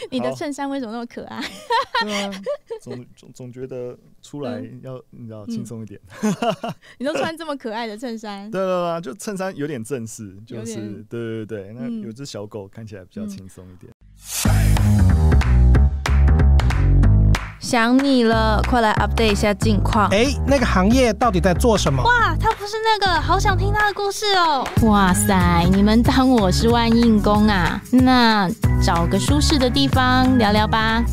你的衬衫为什么那么可爱？总 总总觉得出来要你要轻松一点。你都穿这么可爱的衬衫？对对，就衬衫有点正式，就是对对对。那有只小狗看起来比较轻松一点。想你了，快来 update 一下近况。哎，那个行业到底在做什么？哇，他不是那个，好想听他的故事哦。哇塞，你们当我是万应公啊？那找个舒适的地方聊聊吧。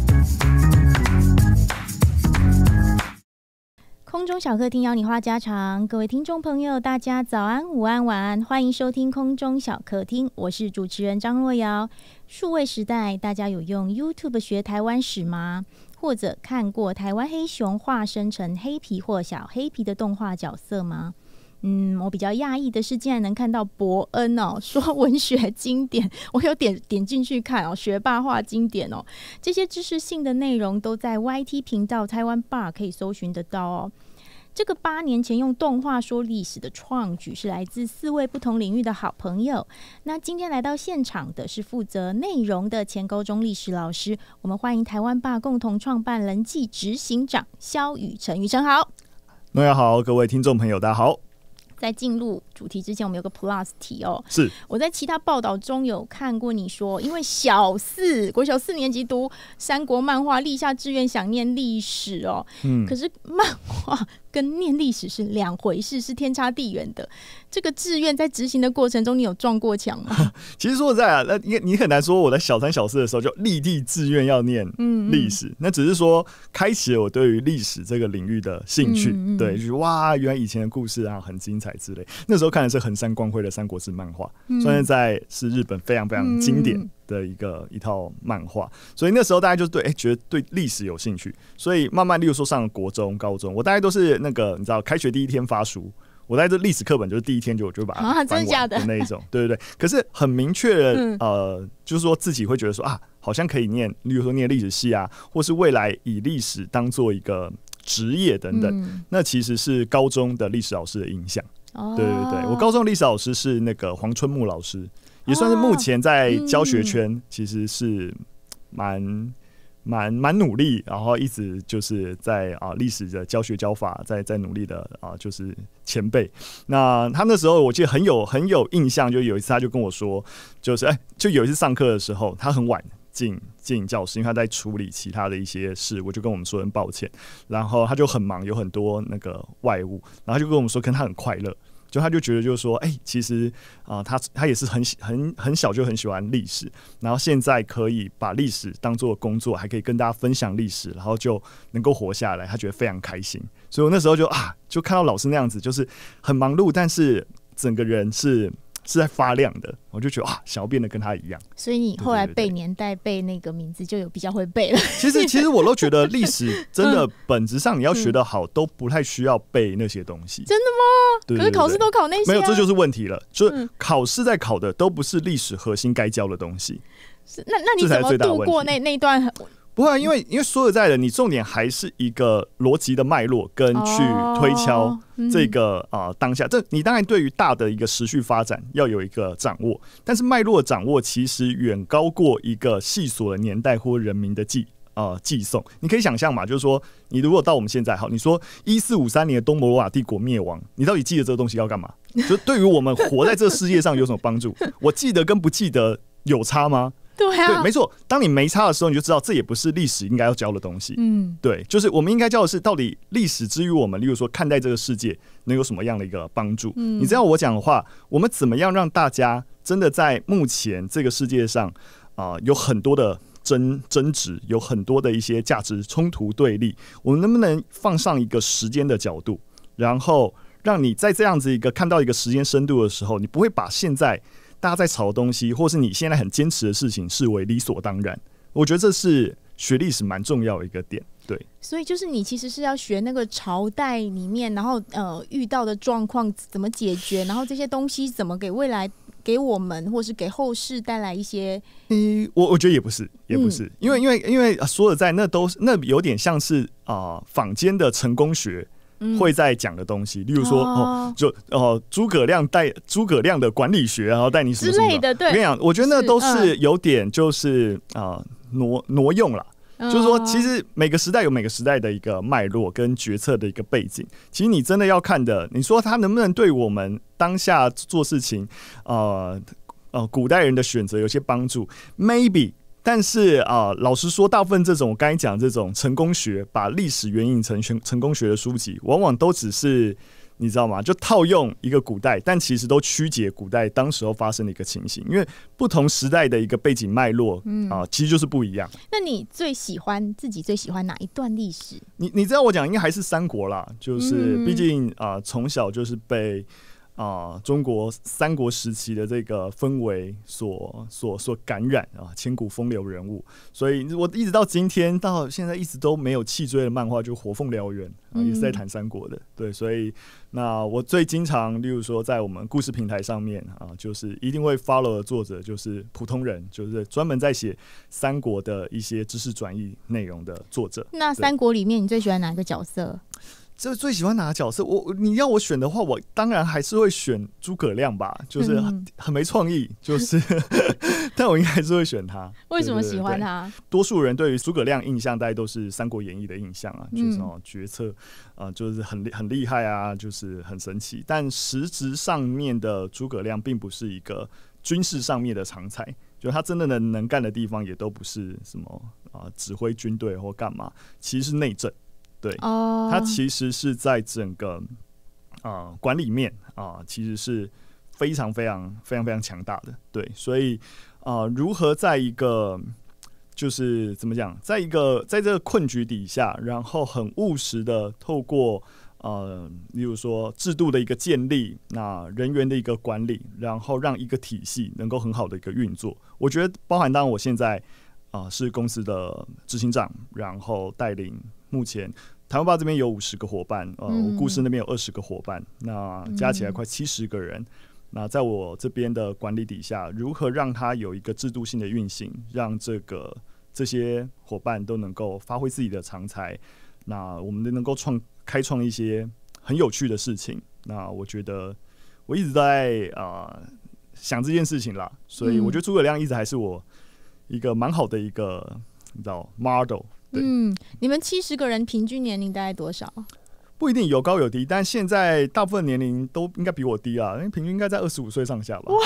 空中小客厅邀你话家常，各位听众朋友，大家早安、午安、晚安，欢迎收听空中小客厅，我是主持人张若瑶。数位时代，大家有用 YouTube 学台湾史吗？或者看过台湾黑熊化身成黑皮或小黑皮的动画角色吗？嗯，我比较讶异的是，竟然能看到伯恩哦 说文学经典，我有点点进去看哦，学霸画经典哦，这些知识性的内容都在 YT 频道台湾 Bar 可以搜寻得到哦。这个八年前用动画说历史的创举，是来自四位不同领域的好朋友。那今天来到现场的是负责内容的前高中历史老师，我们欢迎台湾霸共同创办人暨执行长肖宇成。宇成好，诺亚好，各位听众朋友，大家好。在进入主题之前，我们有个 plus 题哦。是我在其他报道中有看过你说，因为小四国小四年级读三国漫画，立下志愿想念历史哦。嗯。可是漫画跟念历史是两回事，是天差地远的。这个志愿在执行的过程中，你有撞过墙吗？其实说实在啊，那你你很难说我在小三小四的时候就立地志愿要念历史，那只是说开启了我对于历史这个领域的兴趣。对，就是哇，原来以前的故事啊很精彩。之类，那时候看的是横山光辉的《三国志》漫画，算是在是日本非常非常经典的一个一套漫画，所以那时候大家就对哎觉得对历史有兴趣，所以慢慢，例如说上国中、高中，我大概都是那个你知道，开学第一天发书，我在这历史课本就是第一天就我就把它真的假的那一种，对对对，可是很明确的呃，就是说自己会觉得说啊，好像可以念，例如说念历史系啊，或是未来以历史当做一个职业等等，那其实是高中的历史老师的影响。对对对，我高中历史老师是那个黄春木老师，也算是目前在教学圈其实是蛮蛮蛮努力，然后一直就是在啊历史的教学教法在在努力的啊就是前辈。那他那时候我记得很有很有印象，就有一次他就跟我说，就是哎，就有一次上课的时候他很晚进。进教室，因为他在处理其他的一些事，我就跟我们说很抱歉。然后他就很忙，有很多那个外务，然后他就跟我们说，可能他很快乐，就他就觉得就是说，哎，其实啊，他他也是很很很小就很喜欢历史，然后现在可以把历史当做工作，还可以跟大家分享历史，然后就能够活下来，他觉得非常开心。所以我那时候就啊，就看到老师那样子，就是很忙碌，但是整个人是。是在发亮的，我就觉得啊，想要变得跟他一样。所以你后来背年代、背那个名字就有比较会背了。其实，其实我都觉得历史真的本质上你要学的好，都不太需要背那些东西。真的吗？可是考试都考那些。没有，这就是问题了。就是考试在考的都不是历史核心该教的东西。是，那那你怎么度过那那段？不会，啊，因为因为说实在的，你重点还是一个逻辑的脉络跟去推敲这个啊当下。这你当然对于大的一个时序发展要有一个掌握，但是脉络掌握其实远高过一个细琐的年代或人民的记啊寄送，你可以想象嘛，就是说你如果到我们现在好，你说一四五三年的东罗马帝国灭亡，你到底记得这个东西要干嘛？就对于我们活在这个世界上有什么帮助？我记得跟不记得有差吗？对啊，对，没错。当你没差的时候，你就知道这也不是历史应该要教的东西。嗯，对，就是我们应该教的是到底历史之于我们，例如说看待这个世界能有什么样的一个帮助。你知道我讲的话，我们怎么样让大家真的在目前这个世界上啊，有很多的争争执，有很多的一些价值冲突对立，我们能不能放上一个时间的角度，然后让你在这样子一个看到一个时间深度的时候，你不会把现在。大家在炒东西，或是你现在很坚持的事情，视为理所当然。我觉得这是学历史蛮重要的一个点。对，所以就是你其实是要学那个朝代里面，然后呃遇到的状况怎么解决，然后这些东西怎么给未来给我们，或是给后世带来一些。嗯，我我觉得也不是，也不是，因为因为因为说的在，那都是那有点像是啊坊间的成功学。会在讲的东西，例如说哦，就哦诸葛亮带诸葛亮的管理学，然后带你什么之类的。对，我跟你讲，我觉得那都是有点就是啊挪挪用了。就是说，其实每个时代有每个时代的一个脉络跟决策的一个背景。其实你真的要看的，你说他能不能对我们当下做事情，呃呃，古代人的选择有些帮助？Maybe。但是啊，老实说，大部分这种我刚才讲这种成功学，把历史援引成成成功学的书籍，往往都只是你知道吗？就套用一个古代，但其实都曲解古代当时候发生的一个情形，因为不同时代的一个背景脉络啊，其实就是不一样。那你最喜欢自己最喜欢哪一段历史？你你知道我讲应该还是三国啦，就是毕竟啊，从小就是被。啊，中国三国时期的这个氛围，所、所、所感染啊，千古风流人物。所以，我一直到今天到现在，一直都没有弃追的漫画，就《火凤燎原》，啊，也是在谈三国的。对，所以，那我最经常，例如说，在我们故事平台上面啊，就是一定会 follow 的作者，就是普通人，就是专门在写三国的一些知识转移内容的作者。那三国里面，你最喜欢哪一个角色？这最喜欢哪个角色？我你要我选的话，我当然还是会选诸葛亮吧。就是很没创意，就是 但我应该还是会选他。为什么喜欢他？多数人对于诸葛亮印象，大概都是《三国演义》的印象啊，就是决策啊，就是很很厉害啊，就是很神奇。但实质上面的诸葛亮，并不是一个军事上面的常才，就他真的的能干的地方，也都不是什么啊指挥军队或干嘛，其实是内政。对，它其实是在整个啊管理面啊，其实是非常非常非常非常强大的。对，所以啊，如何在一个就是怎么讲，在一个在这个困局底下，然后很务实的透过呃，例如说制度的一个建立，那人员的一个管理，然后让一个体系能够很好的一个运作。我觉得，包含当然我现在啊是公司的执行长，然后带领目前。财务爸这边有五十个伙伴，呃，我故事那边有二十个伙伴，那加起来快七十个人。那在我这边的管理底下，如何让它有一个制度性的运行，让这个这些伙伴都能够发挥自己的长才，那我们能够创开创一些很有趣的事情。那我觉得我一直在啊想这件事情啦，所以我觉得诸葛亮一直还是我一个蛮好的一个你知道 model。嗯，你们七十个人平均年龄大概多少？不一定有高有低，但现在大部分年龄都应该比我低啊，因为平均应该在二十五岁上下吧。哇，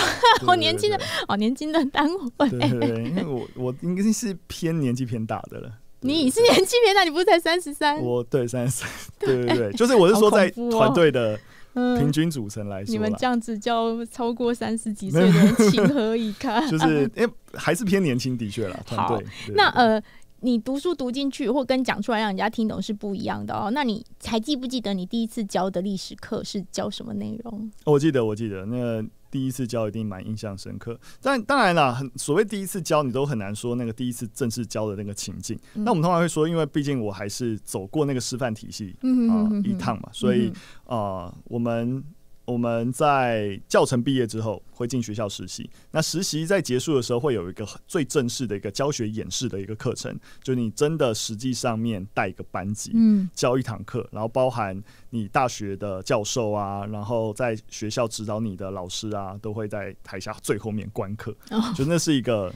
好年轻的，好年轻的单位，对对对，因为我我应该是偏年纪偏大的了。你是年纪偏大，你不是才三十三？我对三十三，对对对，就是我是说在团队的平均组成来说，你们这样子叫超过三十几岁的，情何以堪？就是哎，还是偏年轻的确了。队。那呃。你读书读进去，或跟讲出来让人家听懂是不一样的哦。那你还记不记得你第一次教的历史课是教什么内容？我记得，我记得，那个。第一次教一定蛮印象深刻。但当然了，很所谓第一次教，你都很难说那个第一次正式教的那个情境。那我们通常会说，因为毕竟我还是走过那个师范体系啊一趟嘛，所以啊，我们。我们在教程毕业之后会进学校实习，那实习在结束的时候会有一个最正式的一个教学演示的一个课程，就你真的实际上面带一个班级，嗯，教一堂课，然后包含你大学的教授啊，然后在学校指导你的老师啊，都会在台下最后面观课，就那是一个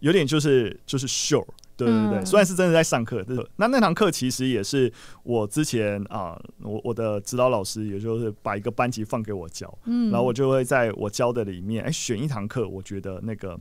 有点就是就是秀。对对对，虽然是真的在上课，那那堂课其实也是我之前啊，我我的指导老师也就是把一个班级放给我教，然后我就会在我教的里面，哎，选一堂课我觉得那个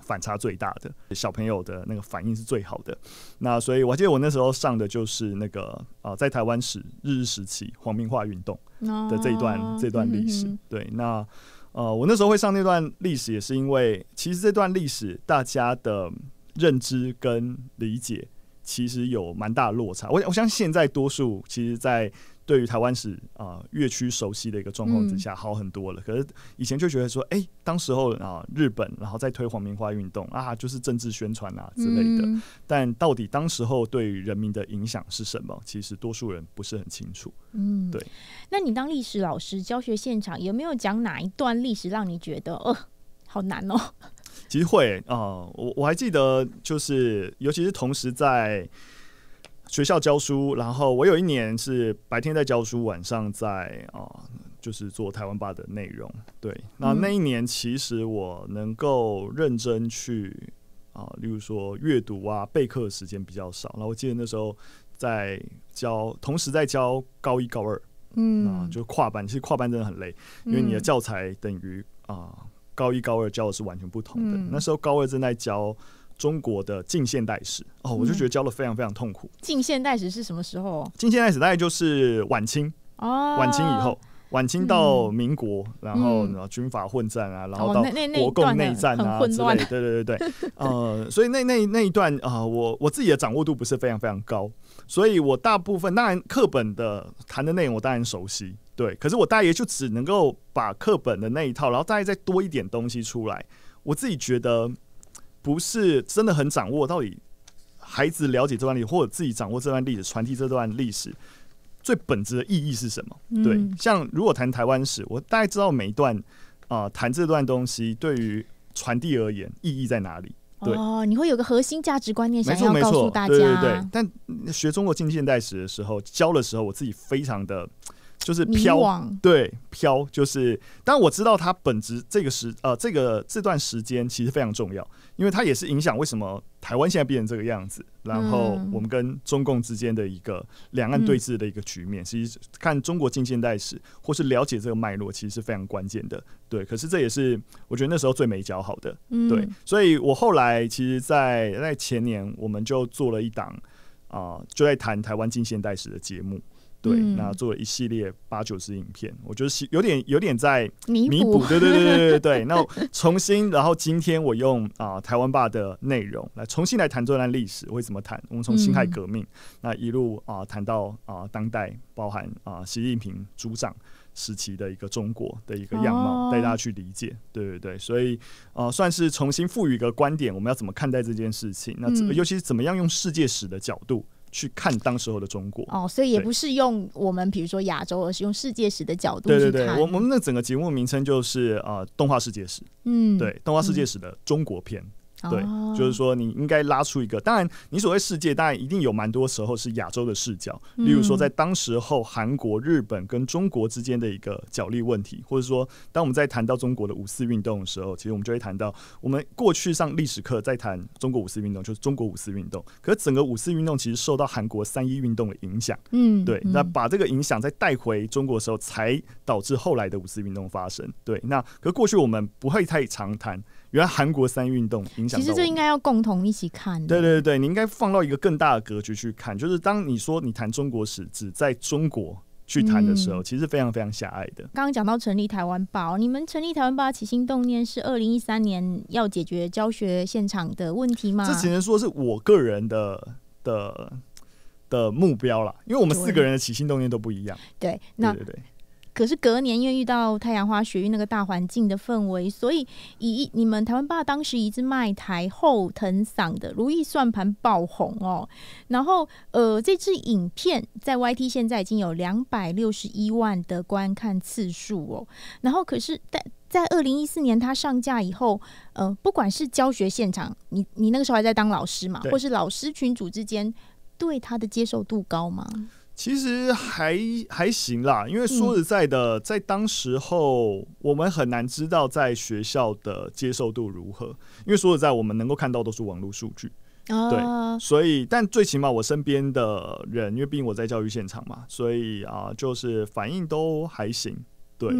反差最大的小朋友的那个反应是最好的。那所以，我记得我那时候上的就是那个啊，在台湾史日日时期，皇民化运动的这一段这段历史。对，那呃，我那时候会上那段历史，也是因为其实这段历史大家的。认知跟理解其实有蛮大落差。我我相信现在多数其实，在对于台湾史啊越趋熟悉的一个状况之下，好很多了。可是以前就觉得说，哎，当时候啊日本然后在推黄明花运动啊，就是政治宣传啊之类的。但到底当时候对人民的影响是什么？其实多数人不是很清楚。嗯，对。那你当历史老师，教学现场有没有讲哪一段历史让你觉得呃好难哦？其实会啊，我我还记得，就是尤其是同时在学校教书，然后我有一年是白天在教书，晚上在啊，就是做台湾吧的内容。对，那那一年其实我能够认真去啊，例如说阅读啊，备课时间比较少。然后我记得那时候在教，同时在教高一高二，嗯，就跨班。其实跨班真的很累，因为你的教材等于啊。高一、高二教的是完全不同的。那时候高二正在教中国的近现代史，哦，我就觉得教的非常非常痛苦。近现代史是什么时候近现代史大概就是晚清，晚清以后，晚清到民国，然后然后军阀混战啊，然后到国共内战啊之类对对对对，呃，所以那那那一段啊，我我自己的掌握度不是非常非常高，所以我大部分，当然课本的谈的内容我当然熟悉。对，可是我大爷就只能够把课本的那一套，然后大爷再多一点东西出来。我自己觉得不是真的很掌握到底孩子了解这段历史或者自己掌握这段历史，传递这段历史最本质的意义是什么？对，像如果谈台湾史，我大概知道每一段啊，谈这段东西对于传递而言意义在哪里？哦，你会有个核心价值观念，想要告诉对对对。但学中国近现代史的时候，教的时候，我自己非常的。就是飘，对，飘，就是。当我知道它本质这个时，呃，这个这段时间其实非常重要，因为它也是影响为什么台湾现在变成这个样子，然后我们跟中共之间的一个两岸对峙的一个局面。其实看中国近现代史或是了解这个脉络，其实是非常关键的。对，可是这也是我觉得那时候最没教好的。对，所以我后来其实，在在前年我们就做了一档啊，就在谈台湾近现代史的节目。对，那做了一系列八九十影片，我觉得是有点有点在弥补，对对对对对对 那重新，然后今天我用啊台湾霸的内容来重新来谈这段历史，会怎么谈？我们从辛亥革命那一路啊谈到啊当代，包含啊习近平主掌时期的一个中国的一个样貌，带大家去理解，对对对。所以呃算是重新赋予一个观点，我们要怎么看待这件事情？那尤其是怎么样用世界史的角度。去看当时候的中国哦，所以也不是用我们比如说亚洲，而是用世界史的角度去看。对对对，我们我们那整个节目名称就是啊，动画世界史。嗯，对，动画世界史的中国篇。对，就是说你应该拉出一个。当然，你所谓世界，当然一定有蛮多时候是亚洲的视角。例如说，在当时候韩国、日本跟中国之间的一个角力问题，或者说，当我们在谈到中国的五四运动的时候，其实我们就会谈到，我们过去上历史课在谈中国五四运动，就是中国五四运动。可整个五四运动其实受到韩国三一运动的影响。嗯，对。那把这个影响再带回中国的时候，才导致后来的五四运动发生。对，那可过去我们不会太常谈。原来韩国三运动影响。其实这应该要共同一起看。对对对，你应该放到一个更大的格局去看。就是当你说你谈中国史只在中国去谈的时候，其实非常非常狭隘的。刚刚讲到成立台湾报，你们成立台湾报起心动念是二零一三年要解决教学现场的问题吗？这只能说是我个人的的的目标了，因为我们四个人的起心动念都不一样。对，那对对。可是隔年因为遇到太阳花学运那个大环境的氛围，所以以你们台湾爸当时一直卖台后藤嗓的如意算盘爆红哦。然后呃这支影片在 YT 现在已经有两百六十一万的观看次数哦。然后可是，在在二零一四年它上架以后，呃不管是教学现场，你你那个时候还在当老师嘛，或是老师群组之间对它的接受度高吗？其实还还行啦，因为说实在的，在当时候我们很难知道在学校的接受度如何，因为说实在，我们能够看到都是网络数据，对，所以但最起码我身边的人，因为毕竟我在教育现场嘛，所以啊，就是反应都还行，对。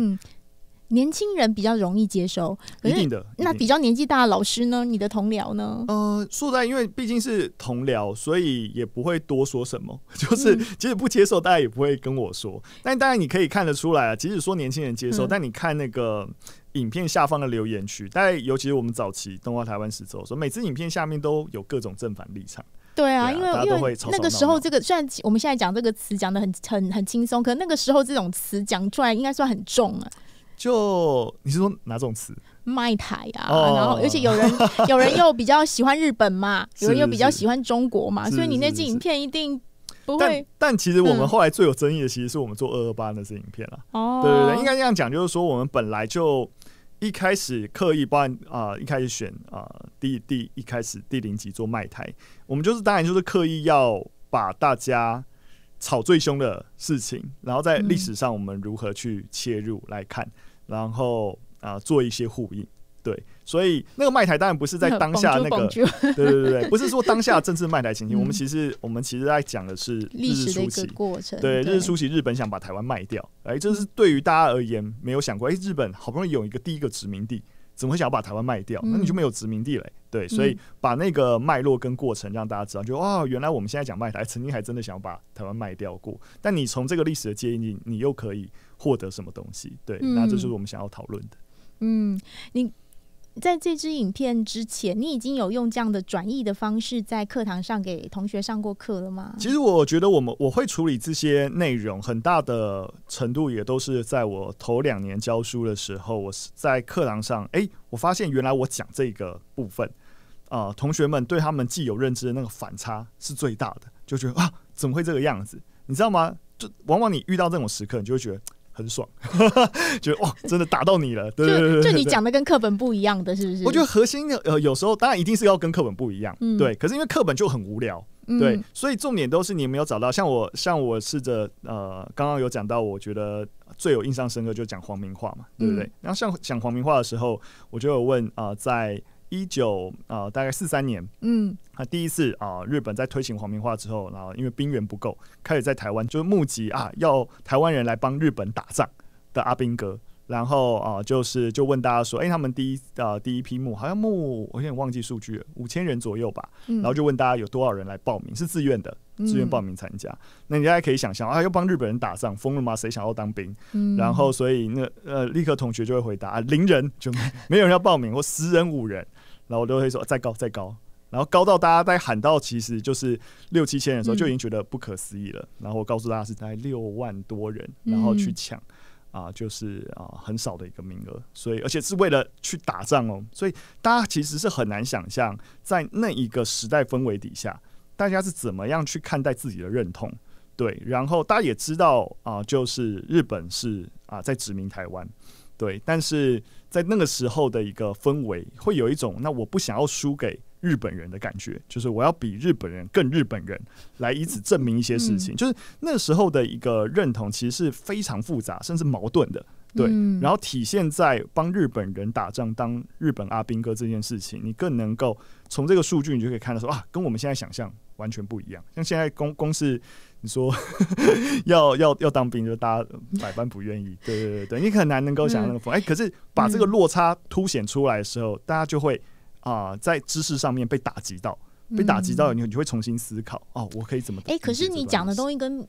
年轻人比较容易接受，一定的。那比较年纪大的老师呢？你的同僚呢？呃，说在，因为毕竟是同僚，所以也不会多说什么。就是即使不接受，大家也不会跟我说。但当然你可以看得出来啊，即使说年轻人接受，但你看那个影片下方的留言区，大家尤其是我们早期动画台湾时，我说每次影片下面都有各种正反立场。对啊，因为因为那个时候，这个虽然我们现在讲这个词讲的很很很轻松，可那个时候这种词讲出来应该算很重啊。就你是说哪种词？卖台啊，然后而且有人 有人又比较喜欢日本嘛，有人又比较喜欢中国嘛，所以你那支影片一定不会。但但其实我们后来最有争议的，其实是我们做二二八那支影片了。哦，对对对，应该这样讲，就是说我们本来就一开始刻意，不然啊一开始选啊第第一开始第零集做卖台，我们就是当然就是刻意要把大家。吵最凶的事情，然后在历史上我们如何去切入来看，然后啊做一些呼应。对，所以那个卖台当然不是在当下那个，对对对对，不是说当下政治卖台情形。我们其实我们其实在讲的是历史初期过程，对，日史初期日本想把台湾卖掉，哎，这是对于大家而言没有想过，哎、日本好不容易有一个第一个殖民地。怎么会想要把台湾卖掉？那你就没有殖民地嘞，对，所以把那个脉络跟过程让大家知道，就哦，原来我们现在讲卖台，曾经还真的想要把台湾卖掉过。但你从这个历史的接引，你又可以获得什么东西？对，那这是我们想要讨论的。嗯，你。在这支影片之前，你已经有用这样的转译的方式在课堂上给同学上过课了吗？其实我觉得，我们我会处理这些内容很大的程度，也都是在我头两年教书的时候，我是在课堂上，哎，我发现原来我讲这个部分，啊，同学们对他们既有认知的那个反差是最大的，就觉得啊，怎么会这个样子？你知道吗？就往往你遇到这种时刻，你就会觉得。很爽，觉得哇，真的打到你了，对对对，就你讲的跟课本不一样的是不是？我觉得核心呃，有时候当然一定是要跟课本不一样，对。可是因为课本就很无聊，对，所以重点都是你没有找到。像我，像我试着呃，刚刚有讲到，我觉得最有印象深刻就讲黄明话嘛，对不对？然后像讲黄明话的时候，我就有问啊，在。一九啊，大概四三年，嗯，啊，第一次啊，日本在推行皇民化之后，然后因为兵源不够，开始在台湾就是募集啊，要台湾人来帮日本打仗的阿兵哥，然后啊，就是就问大家说，哎，他们第一啊第一批募好像募，我有点忘记数据了，五千人左右吧，然后就问大家有多少人来报名，是自愿的。自愿报名参加，那大家可以想象啊，又帮日本人打仗，疯了吗？谁想要当兵？然后所以那呃，立刻同学就会回答啊，零人，就没有人要报名，或十人、五人，然后都会说再高再高，然后高到大家在喊到其实就是六七千人的时候，就已经觉得不可思议了。然后我告诉大家是大概六万多人，然后去抢啊，就是啊，很少的一个名额，所以而且是为了去打仗哦，所以大家其实是很难想象在那一个时代氛围底下。大家是怎么样去看待自己的认同？对，然后大家也知道啊，就是日本是啊在殖民台湾，对。但是在那个时候的一个氛围，会有一种那我不想要输给日本人的感觉，就是我要比日本人更日本人，来以此证明一些事情。就是那时候的一个认同，其实是非常复杂甚至矛盾的。对，然后体现在帮日本人打仗、当日本阿兵哥这件事情，你更能够。从这个数据你就可以看到说啊，跟我们现在想象完全不一样。像现在公公司，你说 要要要当兵，就大家百般不愿意，对对对对，你很难能够想象那个风。哎，可是把这个落差凸显出来的时候，大家就会啊，在知识上面被打击到。被打击到，你你会重新思考哦，我可以怎么？哎，可是你讲的东西跟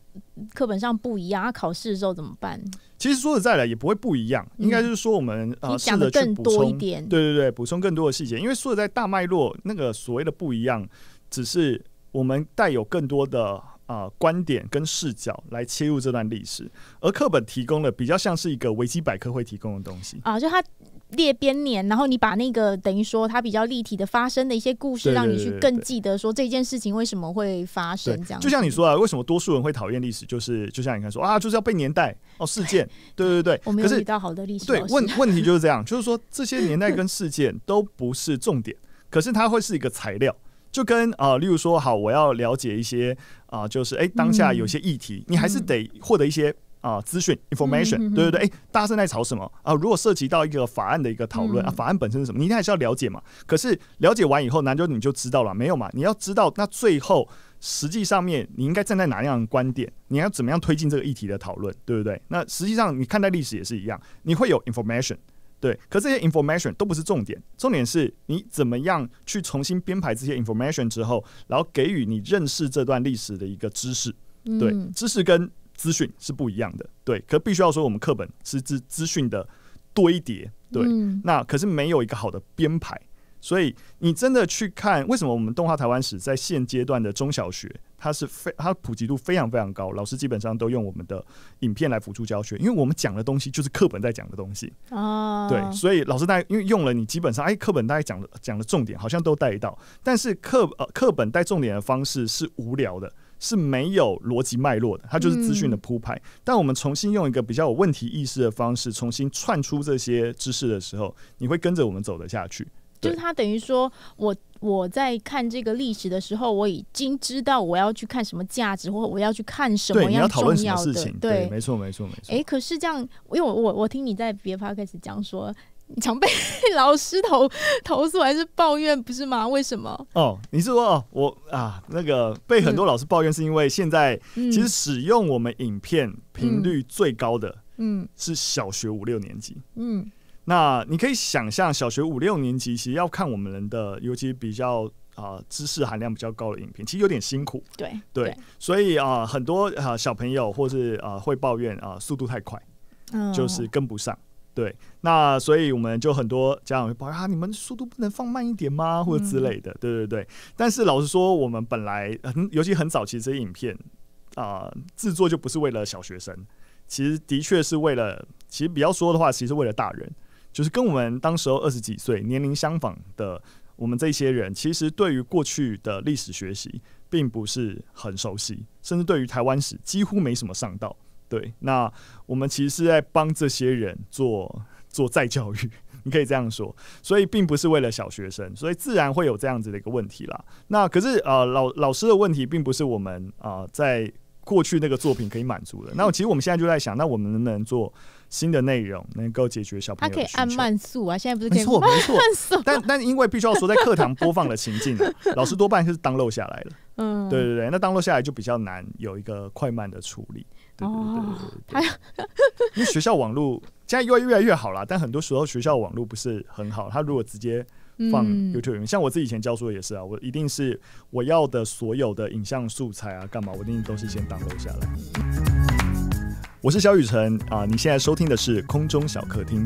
课本上不一样，考试的时候怎么办？其实说实在来，也不会不一样，应该就是说我们呃，讲的更多一点。对对对，补充更多的细节。因为说的在，大脉络那个所谓的不一样，只是我们带有更多的啊观点跟视角来切入这段历史，而课本提供的比较像是一个维基百科会提供的东西啊，就它。列编年，然后你把那个等于说它比较立体的发生的一些故事，让你去更记得说这件事情为什么会发生这样。就像你说啊，为什么多数人会讨厌历史？就是就像你看说啊，就是要被年代哦事件，对对对对。我们遇到好的历史对，问问题就是这样，就是说这些年代跟事件都不是重点，可是它会是一个材料，就跟啊，例如说好，我要了解一些啊，就是哎当下有些议题，你还是得获得一些。啊，资讯 information，对对对，哎，大家正在吵什么啊？如果涉及到一个法案的一个讨论啊，法案本身是什么，你一定还是要了解嘛。可是了解完以后，难就你就知道了，没有嘛？你要知道，那最后实际上面你应该站在哪样的观点？你要怎么样推进这个议题的讨论，对不对？那实际上你看待历史也是一样，你会有 information，对。可这些 information 都不是重点，重点是你怎么样去重新编排这些 information 之后，然后给予你认识这段历史的一个知识，对知识跟。资讯是不一样的，对，可必须要说我们课本是资资讯的堆叠，对，那可是没有一个好的编排，所以你真的去看，为什么我们动画台湾史在现阶段的中小学，它是非它普及度非常非常高，老师基本上都用我们的影片来辅助教学，因为我们讲的东西就是课本在讲的东西，哦，对，所以老师大概因为用了你基本上哎课本大家讲的讲的重点好像都带到，但是课呃课本带重点的方式是无聊的。是没有逻辑脉络的，它就是资讯的铺排。但我们重新用一个比较有问题意识的方式，重新串出这些知识的时候，你会跟着我们走得下去。就是它等于说我我在看这个历史的时候，我已经知道我要去看什么价值，或我要去看什么样重要的事情。对，没错，没错，没错。哎，可是这样，因为我我听你在别发 p o d c a s 讲说。你常被 老师投投诉还是抱怨不是吗？为什么？哦，你是说哦，我啊，那个被很多老师抱怨，是因为现在其实使用我们影片频率最高的，嗯，是小学五六年级，嗯，那你可以想象，小学五六年级其实要看我们人的，尤其比较啊知识含量比较高的影片，其实有点辛苦，对对，所以啊，很多啊小朋友或是啊会抱怨啊速度太快，嗯，就是跟不上。对，那所以我们就很多家长会抱怨啊，你们速度不能放慢一点吗？或者之类的，对对对。但是老实说，我们本来很，尤其很早期这些影片啊，制作就不是为了小学生，其实的确是为了，其实比较说的话，其实为了大人，就是跟我们当时候二十几岁年龄相仿的我们这些人，其实对于过去的历史学习并不是很熟悉，甚至对于台湾史几乎没什么上道。对，那我们其实是在帮这些人做做再教育，你可以这样说。所以并不是为了小学生，所以自然会有这样子的一个问题啦。那可是呃，老老师的问题并不是我们啊，在过去那个作品可以满足的。那其实我们现在就在想，那我们能不能做新的内容，能够解决小朋友？他可以按慢速啊，现在不是可没错没错。但但因为必须要说，在课堂播放的情境，老师多半是当漏下来了。嗯，对对对，那当漏下来就比较难有一个快慢的处理。对对对因为学校网络现在越越来越好了，但很多时候学校网络不是很好。他如果直接放 YouTube，像我自己以前教书也是啊，我一定是我要的所有的影像素材啊，干嘛我一定都是先 download 下来。我是小雨辰啊，你现在收听的是空中小客厅。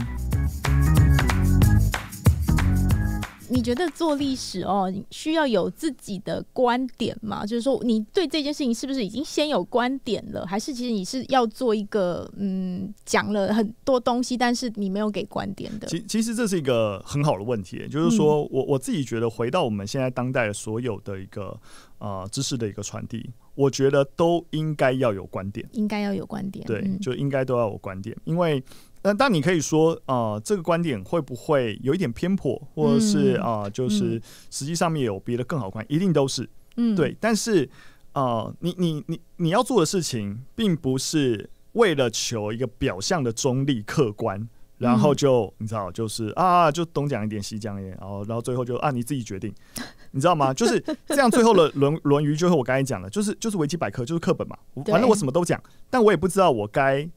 你觉得做历史哦，需要有自己的观点吗？就是说，你对这件事情是不是已经先有观点了，还是其实你是要做一个嗯，讲了很多东西，但是你没有给观点的？其其实这是一个很好的问题，就是说我我自己觉得，回到我们现在当代所有的一个呃知识的一个传递，我觉得都应该要有观点，应该要有观点，对，就应该都要有观点，因为。那当你可以说啊，这个观点会不会有一点偏颇，或者是啊，就是实际上面有别的更好观点，一定都是，嗯，对。但是啊，你你你你要做的事情，并不是为了求一个表象的中立客观，然后就你知道，就是啊，就东讲一点，西讲一点，然后然后最后就啊，你自己决定，你知道吗？就是这样。最后的论论语，就是我刚才讲的，就是就是维基百科，就是课本嘛。反正我什么都讲，但我也不知道我该。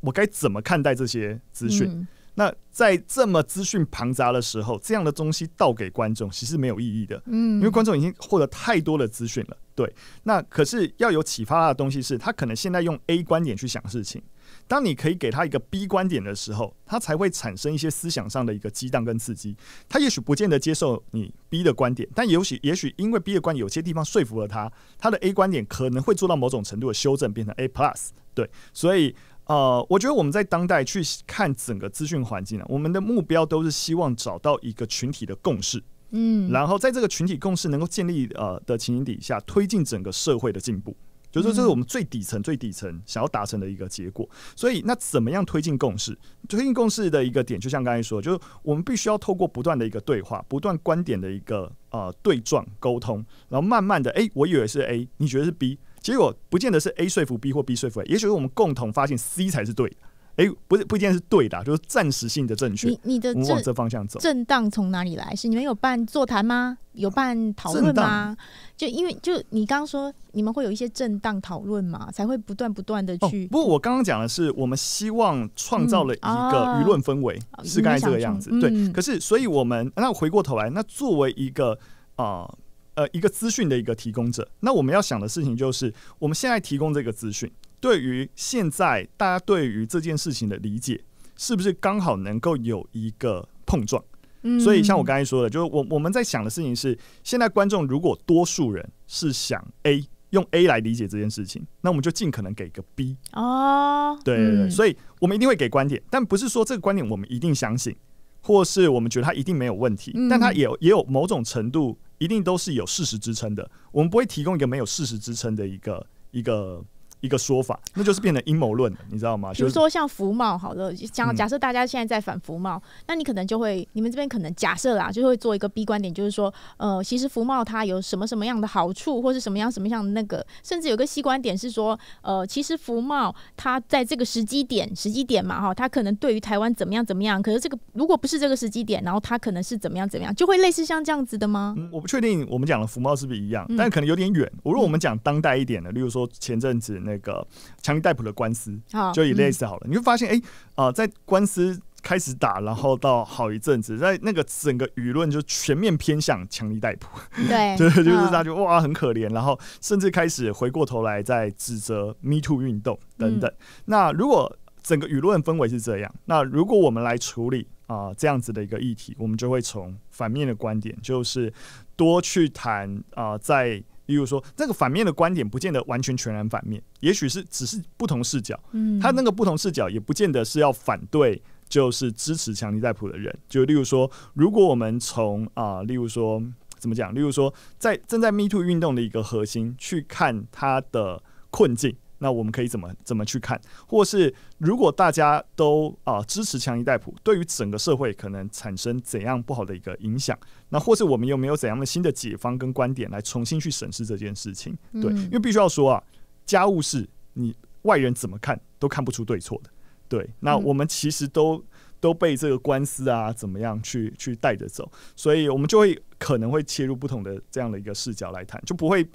我该怎么看待这些资讯？那在这么资讯庞杂的时候，这样的东西倒给观众其实没有意义的。嗯，因为观众已经获得太多的资讯了。对，那可是要有启发的东西是，他可能现在用 A 观点去想事情。当你可以给他一个 B 观点的时候，他才会产生一些思想上的一个激荡跟刺激。他也许不见得接受你 B 的观点，但也许也许因为 B 的观点有些地方说服了他，他的 A 观点可能会做到某种程度的修正，变成 A plus。对，所以。呃，我觉得我们在当代去看整个资讯环境呢，我们的目标都是希望找到一个群体的共识，嗯，然后在这个群体共识能够建立呃的情形底下，推进整个社会的进步，就是这是我们最底层最底层想要达成的一个结果。所以，那怎么样推进共识？推进共识的一个点，就像刚才说，就是我们必须要透过不断的一个对话，不断观点的一个呃对撞沟通，然后慢慢的，哎，我以为是 A，你觉得是 B。结果不见得是 A 说服 B 或 B 说服 A，也许我们共同发现 C 才是对的。哎，不是，不一定是对的，就是暂时性的正确。你你的往这方向走，震荡从哪里来？是你们有办座谈吗？有办讨论吗？就因为就你刚刚说，你们会有一些震荡讨论嘛，才会不断不断的去。不过我刚刚讲的是，我们希望创造了一个舆论氛围，是该这个样子。对，可是所以我们那回过头来，那作为一个啊。呃，一个资讯的一个提供者，那我们要想的事情就是，我们现在提供这个资讯，对于现在大家对于这件事情的理解，是不是刚好能够有一个碰撞？嗯，所以像我刚才说的，就是我我们在想的事情是，现在观众如果多数人是想 A，用 A 来理解这件事情，那我们就尽可能给个 B。哦，对对对，所以我们一定会给观点，但不是说这个观点我们一定相信。或是我们觉得它一定没有问题，但它也也有某种程度，一定都是有事实支撑的。我们不会提供一个没有事实支撑的一个一个。一个说法，那就是变成阴谋论，你知道吗？比如说像福茂，好的，假假设大家现在在反福茂，那你可能就会，你们这边可能假设啦，就会做一个 B 观点，就是说，呃，其实福茂它有什么什么样的好处，或是什么样什么样的那个，甚至有个 C 观点是说，呃，其实福茂它在这个时机点时机点嘛，哈，它可能对于台湾怎么样怎么样，可是这个如果不是这个时机点，然后它可能是怎么样怎么样，就会类似像这样子的吗？我不确定，我们讲的福茂是不是一样，但可能有点远。我如果我们讲当代一点的，例如说前阵子。那个强力逮捕的官司，就以类似好了，你会发现，哎，啊，在官司开始打，然后到好一阵子，在那个整个舆论就全面偏向强力逮捕，对，就是大家哇很可怜，然后甚至开始回过头来在指责 Me Too 运动等等。那如果整个舆论氛围是这样，那如果我们来处理啊这样子的一个议题，我们就会从反面的观点，就是多去谈啊在。例如说，那个反面的观点不见得完全全然反面，也许是只是不同视角。嗯，他那个不同视角也不见得是要反对，就是支持强尼戴普的人。就例如说，如果我们从啊，例如说怎么讲？例如说，在正在 Me Too 运动的一个核心去看他的困境。那我们可以怎么怎么去看，或是如果大家都啊支持强一代普，对于整个社会可能产生怎样不好的一个影响？那或是我们有没有怎样的新的解方跟观点来重新去审视这件事情？对，因为必须要说啊，家务事你外人怎么看都看不出对错的。对，那我们其实都都被这个官司啊怎么样去去带着走，所以我们就会可能会切入不同的这样的一个视角来谈，就不会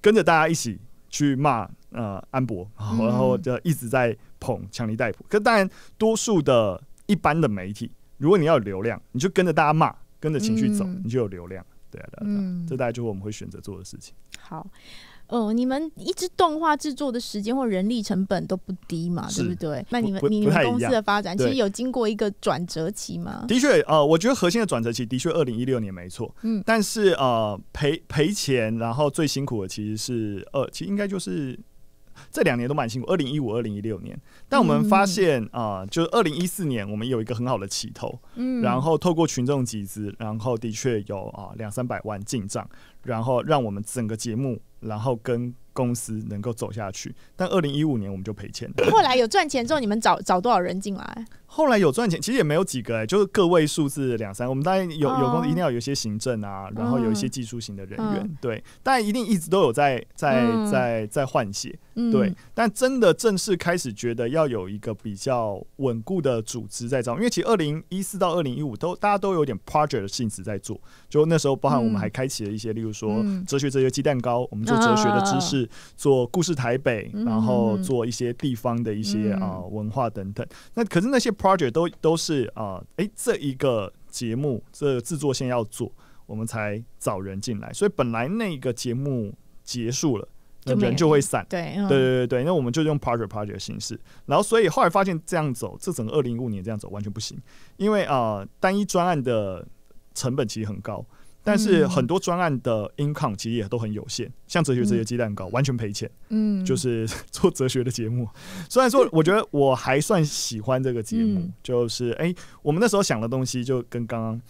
跟着大家一起。去骂呃安博，然后就一直在捧强尼戴普。可当然，多数的一般的媒体，如果你要有流量，你就跟着大家骂，跟着情绪走，你就有流量。对啊，对啊，这大概就我们会选择做的事情。好。嗯，你们一支动画制作的时间或人力成本都不低嘛，对不对？那你们你们公司的发展其实有经过一个转折期吗？的确，呃，我觉得核心的转折期的确二零一六年没错。嗯，但是呃赔赔钱，然后最辛苦的其实是呃，其实应该就是这两年都蛮辛苦，二零一五、二零一六年。但我们发现啊，就是二零一四年我们有一个很好的起头，嗯，然后透过群众集资，然后的确有啊两三百万进账。然后让我们整个节目，然后跟公司能够走下去。但二零一五年我们就赔钱。后来有赚钱之后，你们找找多少人进来？后来有赚钱，其实也没有几个哎，就是个位数字两三。我们当然有有公司一定要有一些行政啊，然后有一些技术型的人员，对，但一定一直都有在在在在换血，对。但真的正式开始觉得要有一个比较稳固的组织在招，因为其实二零一四到二零一五都大家都有点 project 的性质在做，就那时候包含我们还开启了一些，例如说哲学哲学鸡蛋糕，我们做哲学的知识，做故事台北，然后做一些地方的一些啊文化等等。那可是那些。project 都都是啊，哎，这一个节目这制作线要做，我们才找人进来。所以本来那个节目结束了，人就会散。对，对对对对。那我们就用 project project 的形式。然后，所以后来发现这样走，这整个二零一五年这样走完全不行，因为啊，单一专案的成本其实很高。但是很多专案的 income 其实也都很有限，像哲学这些鸡蛋糕完全赔钱。嗯，就是做哲学的节目，虽然说我觉得我还算喜欢这个节目，就是哎，我们那时候想的东西就跟刚刚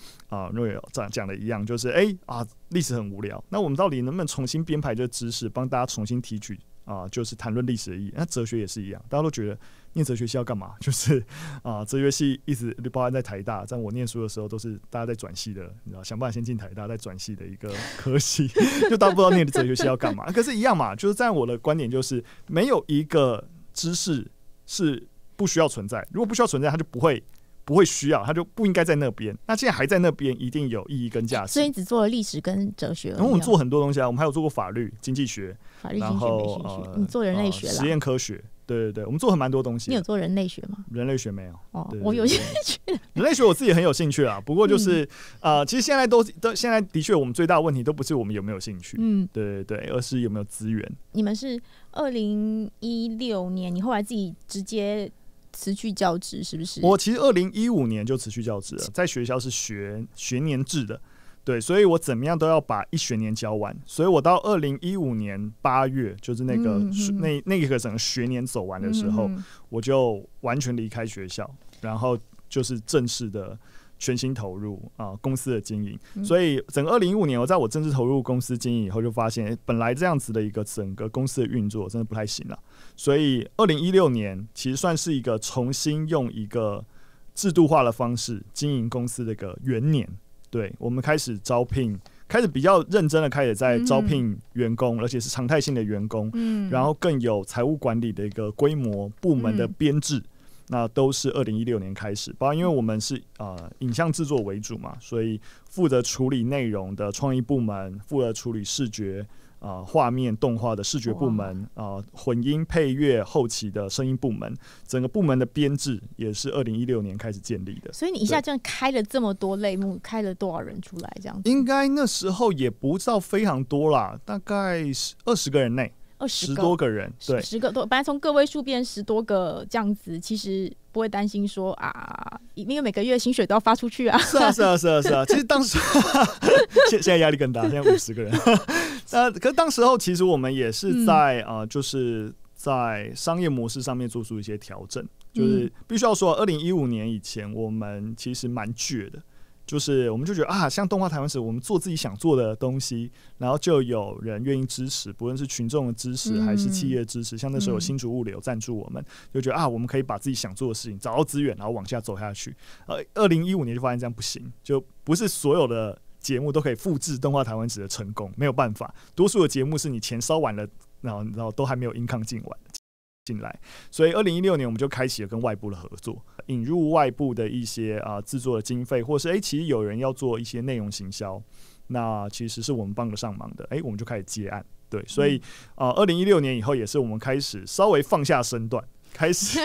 啊若野讲讲的一样，就是哎啊历史很无聊，那我们到底能不能重新编排这个知识，帮大家重新提取啊，就是谈论历史的意义。那哲学也是一样，大家都觉得。念哲学系要干嘛？就是 啊，哲学系一直包含在台大。在我念书的时候，都是大家在转系的，你知道，想办法先进台大，再转系的一个科系，就大家不知道念哲学系要干嘛。可是，一样嘛，就是在我的观点，就是没有一个知识是不需要存在。如果不需要存在，它就不会不会需要，它就不应该在那边。那现在还在那边，一定有意义跟价值。所以，你只做了历史跟哲学。然后我们做很多东西啊，我们还有做过法律、经济学、法律经济学、你做人类学、实验科学。对对我们做很蛮多东西。你有做人类学吗？人类学没有。哦，我有兴趣。人类学我自己很有兴趣啊，不过就是呃，其实现在都都现在的确，我们最大的问题都不是我们有没有兴趣，嗯，对对对，而是有没有资源。你们是二零一六年，你后来自己直接辞去教职，是不是？我其实二零一五年就辞去教职了，在学校是学学年制的。对，所以我怎么样都要把一学年交完，所以我到二零一五年八月，就是那个那那一个整个学年走完的时候，我就完全离开学校，然后就是正式的全心投入啊公司的经营。所以整个二零一五年，我在我正式投入公司经营以后，就发现本来这样子的一个整个公司的运作真的不太行了。所以二零一六年其实算是一个重新用一个制度化的方式经营公司的一个元年。对我们开始招聘，开始比较认真的开始在招聘员工，而且是常态性的员工，然后更有财务管理的一个规模部门的编制，那都是二零一六年开始。包括因为我们是啊影像制作为主嘛，所以负责处理内容的创意部门，负责处理视觉。啊，画面动画的视觉部门啊，混音配乐后期的声音部门，整个部门的编制也是二零一六年开始建立的。所以你一下就开了这么多类目，开了多少人出来这样？应该那时候也不知道非常多啦，大概十二十个人内。十多个人，对，十个多，本来从个位数变十多个这样子，其实不会担心说啊，因为每个月薪水都要发出去啊。是啊，是啊，是啊，是啊。其实当时现 现在压力更大，现在 五十个人。那可当时候其实我们也是在啊，就是在商业模式上面做出一些调整。就是必须要说，二零一五年以前，我们其实蛮倔的。就是我们就觉得啊，像动画台湾史，我们做自己想做的东西，然后就有人愿意支持，不论是群众的支持还是企业支持，像那时候有新竹物流赞助我们，就觉得啊，我们可以把自己想做的事情找到资源，然后往下走下去。呃，二零一五年就发现这样不行，就不是所有的节目都可以复制动画台湾史的成功，没有办法，多数的节目是你钱烧完了，然后然后都还没有硬抗尽完。进来，所以二零一六年我们就开启了跟外部的合作，引入外部的一些啊制作的经费，或是诶，其实有人要做一些内容行销，那其实是我们帮得上忙的，诶，我们就开始接案，对，所以啊二零一六年以后也是我们开始稍微放下身段。开始，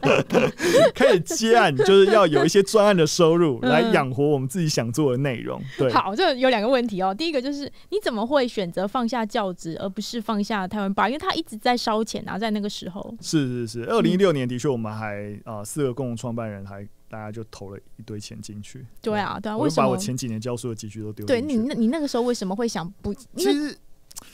开始接案，就是要有一些专案的收入来养活我们自己想做的内容。对，好，就有两个问题哦。第一个就是，你怎么会选择放下教职，而不是放下台湾吧？因为他一直在烧钱啊，在那个时候。是是是，二零一六年的确，我们还啊，四个共同创办人还大家就投了一堆钱进去。对啊，对啊，为什么把我前几年教书的积蓄都丢？对你，你那个时候为什么会想不？其实。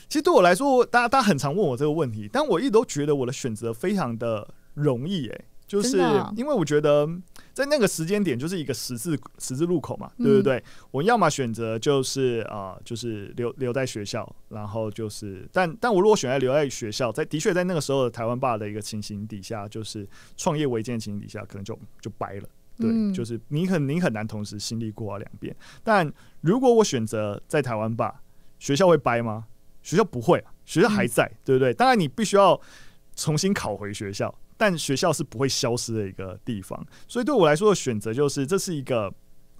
其实对我来说，大家大家很常问我这个问题，但我一直都觉得我的选择非常的容易，哎，就是因为我觉得在那个时间点就是一个十字十字路口嘛，对不对？我要么选择就是啊，就是留留在学校，然后就是，但但我如果选择留在学校，在的确在那个时候台湾霸的一个情形底下，就是创业维艰情形底下，可能就就掰了，对，就是你很你很难同时经历过了两边。但如果我选择在台湾霸学校会掰吗？学校不会，学校还在，对不对？当然你必须要重新考回学校，但学校是不会消失的一个地方。所以对我来说的选择就是，这是一个。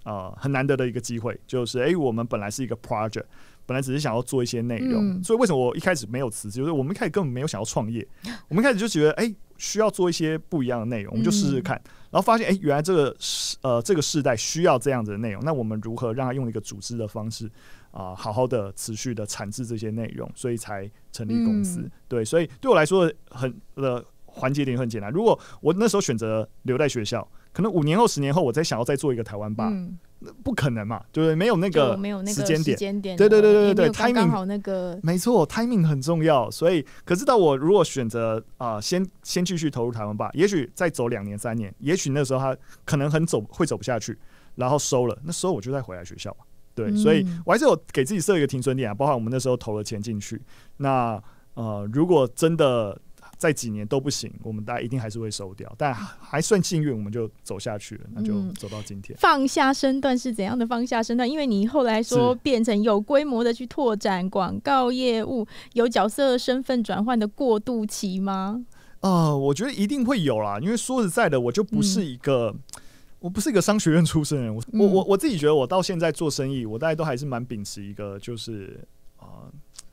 啊，很难得的一个机会，就是哎，我们本来是一个 project，本来只是想要做一些内容，所以为什么我一开始没有辞职？就是我们一开始根本没有想要创业，我们一开始就觉得哎，需要做一些不一样的内容，我们就试试看，然后发现哎，原来这个世呃这个时代需要这样子的内容，那我们如何让它用一个组织的方式啊，好好的持续的产制这些内容，所以才成立公司。对，所以对我来说很的环节点很简单，如果我那时候选择留在学校。可能五年后、十年后，我再想要再做一个台湾吧，不可能嘛，对不对？没有那个时间点，对对对对对，timing 好那个没错，timing 很重要。所以，可是到我如果选择啊，先先继续投入台湾吧，也许再走两年、三年，也许那时候他可能很走会走不下去，然后收了，那时候我就再回来学校对，所以我还是有给自己设一个停损点啊。包括我们那时候投了钱进去，那呃，如果真的。在几年都不行，我们大家一定还是会收掉。但还算幸运，我们就走下去了，那就走到今天。放下身段是怎样的放下身段？因为你后来说变成有规模的去拓展广告业务，有角色身份转换的过渡期吗？啊，我觉得一定会有啦。因为说实在的，我就不是一个，我不是一个商学院出身人。我我我我自己觉得，我到现在做生意，我大家都还是蛮秉持一个，就是啊，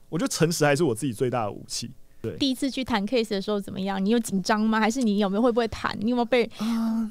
我觉得诚实还是我自己最大的武器。对，第一次去谈 case 的时候怎么样？你有紧张吗？还是你有没有会不会谈？你有没有被？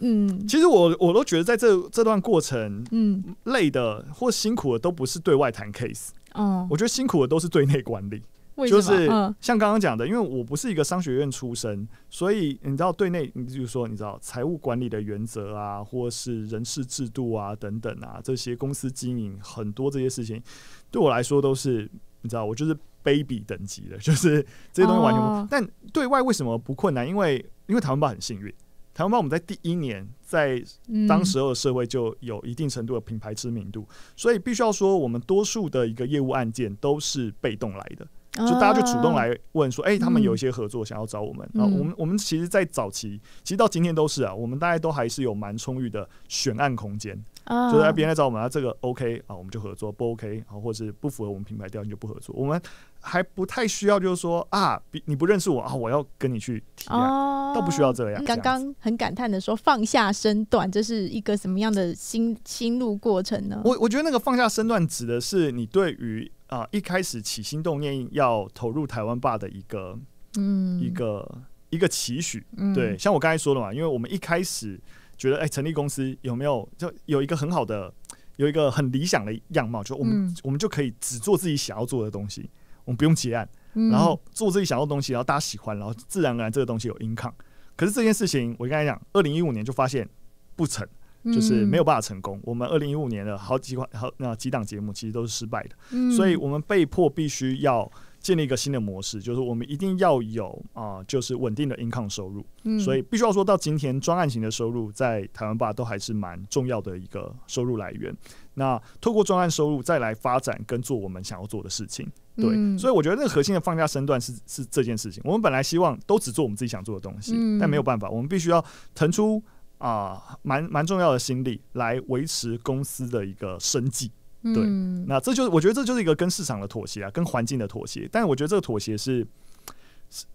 嗯，其实我我都觉得在这这段过程，嗯，累的或辛苦的都不是对外谈 case 哦。我觉得辛苦的都是对内管理，就是像刚刚讲的，因为我不是一个商学院出身，所以你知道对内，你就是说你知道财务管理的原则啊，或是人事制度啊等等啊，这些公司经营很多这些事情，对我来说都是你知道，我就是。baby 等级的，就是这些东西完全。不。但对外为什么不困难？因为因为台湾报很幸运，台湾报我们在第一年在当时候的社会就有一定程度的品牌知名度，所以必须要说，我们多数的一个业务案件都是被动来的，就大家就主动来问说，哎，他们有一些合作想要找我们。那我们我们其实，在早期，其实到今天都是啊，我们大家都还是有蛮充裕的选案空间啊，就是别人来找我们啊，这个 OK 啊，我们就合作；不 OK 啊，或是不符合我们品牌调性就不合作。我们还不太需要，就是说啊，比你不认识我啊，我要跟你去体验，倒不需要这样。刚刚很感叹的说，放下身段，这是一个什么样的心心路过程呢？我我觉得那个放下身段指的是你对于啊一开始起心动念要投入台湾霸的一个嗯一个一个期许，对，像我刚才说的嘛，因为我们一开始觉得哎成立公司有没有就有一个很好的有一个很理想的样貌，就我们我们就可以只做自己想要做的东西。我们不用结案，然后做自己想要的东西，然后大家喜欢，然后自然而然这个东西有 income。可是这件事情，我跟你讲，二零一五年就发现不成，就是没有办法成功。我们二零一五年的好几款、好那几档节目其实都是失败的，所以，我们被迫必须要建立一个新的模式，就是我们一定要有啊，就是稳定的 income 收入。所以，必须要说到今天专案型的收入，在台湾爸都还是蛮重要的一个收入来源。那透过专案收入再来发展跟做我们想要做的事情。对，所以我觉得那个核心的放下身段是是这件事情。我们本来希望都只做我们自己想做的东西，但没有办法，我们必须要腾出啊，蛮蛮重要的心力来维持公司的一个生计。对，那这就是我觉得这就是一个跟市场的妥协啊，跟环境的妥协。但是我觉得这个妥协是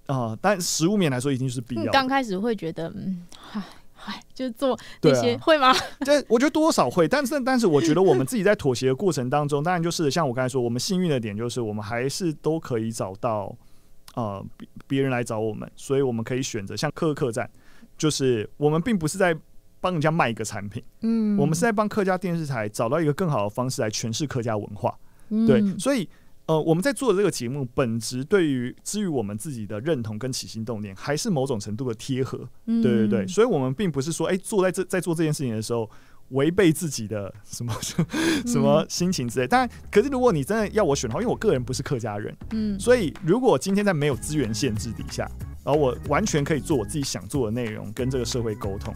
啊，但实物面来说一定是必要。刚开始会觉得嗯，哎，就做那些会吗？这我觉得多少会，但是但是我觉得我们自己在妥协的过程当中，当然就是像我刚才说，我们幸运的点就是我们还是都可以找到，呃，别别人来找我们，所以我们可以选择像客客站，就是我们并不是在帮人家卖一个产品，嗯，我们是在帮客家电视台找到一个更好的方式来诠释客家文化，对，所以。呃，我们在做的这个节目，本质对于基于我们自己的认同跟起心动念，还是某种程度的贴合，对对对。所以，我们并不是说，哎，做在这在做这件事情的时候，违背自己的什么 什么心情之类。但可是如果你真的要我选的话，因为我个人不是客家人，嗯，所以如果今天在没有资源限制底下，而我完全可以做我自己想做的内容，跟这个社会沟通。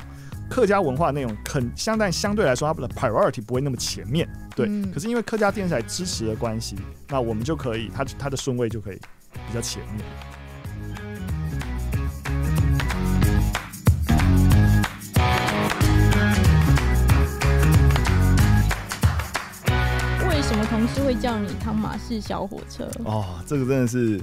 客家文化内容很相但相对来说，它的 priority 不会那么前面对。可是因为客家电视台支持的关系，那我们就可以，它它的顺位就可以比较前面。为什么同事会叫你汤马士小火车？哦，这个真的是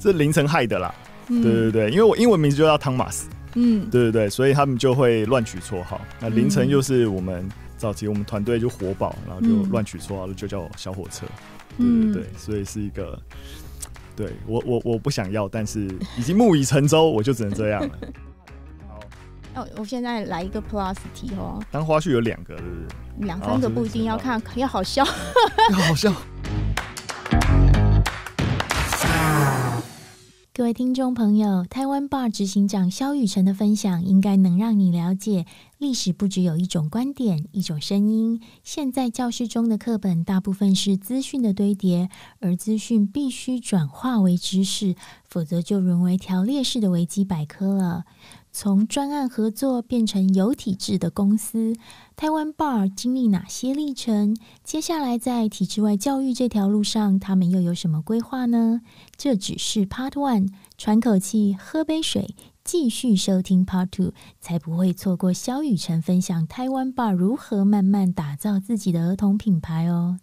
这凌晨害的啦！对对对，因为我英文名字就叫汤马士。嗯，对对对，所以他们就会乱取绰号。那凌晨又是我们早期，我们团队就活宝，然后就乱取绰号，就叫小火车。嗯，对，所以是一个，对我我我不想要，但是已经木已成舟，我就只能这样了。好，我现在来一个 plus 题哦。当花絮有两个，是不是？两三个不一定要看，要好笑，要好笑。各位听众朋友，台湾 BAR 执行长萧雨辰的分享，应该能让你了解，历史不只有一种观点、一种声音。现在教室中的课本，大部分是资讯的堆叠，而资讯必须转化为知识，否则就沦为条列式的维基百科了。从专案合作变成有体制的公司，台湾 BAR 经历哪些历程？接下来在体制外教育这条路上，他们又有什么规划呢？这只是 Part One，喘口气，喝杯水，继续收听 Part Two，才不会错过萧雨辰分享台湾 BAR 如何慢慢打造自己的儿童品牌哦。